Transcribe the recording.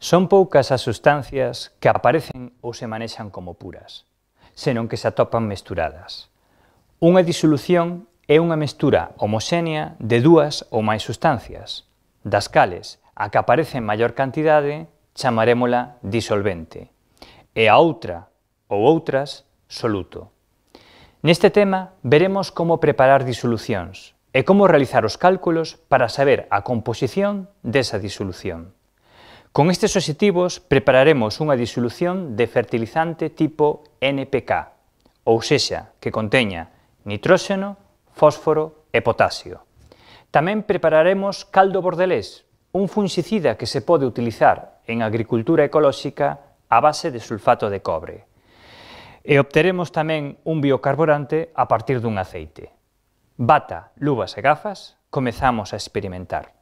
Son poucas as sustancias que aparecen ou se manexan como puras, senón que se atopan mesturadas. Unha disolución é unha mestura homoxénea de dúas ou máis sustancias, das cales a que aparece en maior cantidade chamarémola disolvente, e a outra ou outras soluto. Neste tema veremos como preparar disolucións e como realizar os cálculos para saber a composición desa disolución. Con estes obxectivos prepararemos unha disolución de fertilizante tipo NPK, ou sexa, que conteña nitróxeno, fósforo e potasio. Tamén prepararemos caldo bordelés, un fungicida que se pode utilizar en agricultura ecolóxica a base de sulfato de cobre. E obteremos tamén un biocarburante a partir dun aceite. Bata, luvas e gafas, comezamos a experimentar.